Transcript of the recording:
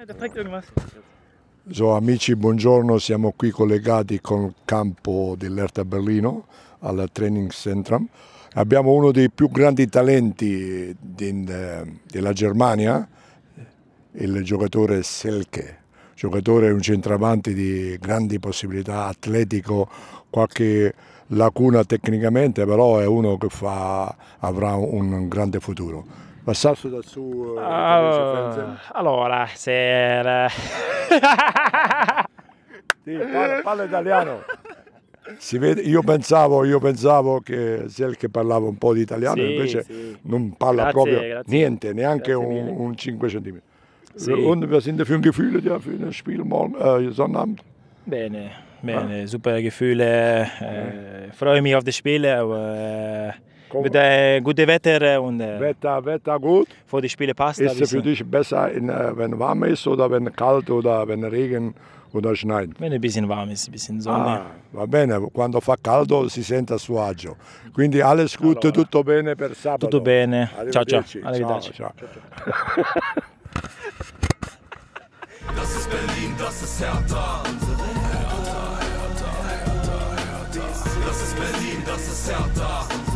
Eh, so, amici, buongiorno, siamo qui collegati con il campo dell'Erta Berlino, al Training Centrum. Abbiamo uno dei più grandi talenti eh, della Germania, il giocatore Selke, giocatore un centravanti di grandi possibilità, atletico, qualche lacuna tecnicamente, però è uno che fa, avrà un grande futuro passato dal suo uh, allora sera sì, parla, parla, italiano vede, io, pensavo, io pensavo che Selke parlava un po' di italiano sì, invece sì. non parla grazie, proprio grazie. niente neanche un, un, 5 cm sì. Eh, und wir sind für ein Gefühl ja, für das Spiel morgen äh, Bene, bene, ah. super Gefühle. Äh, eh. Freue mich auf das Spiel. Aber, äh, Komm. Mit äh, gutem Wetter und äh, Wetter, Wetter gut. Vor die Spiele passt. Ist es für dich besser, in, äh, wenn warm ist oder wenn kalt oder wenn Regen oder schneit? Wenn ein bisschen warm ist, ein bisschen Sonne. Ah, va bene, quando fa caldo si sente a suo agio. Quindi alles Gute, allora. tutto bene per sabato. Tutto bene. Ciao ciao. Arrivederci. Ciao, ciao. Das ist Berlin, das ist Hertha. Das ist Berlin, das ist Hertha.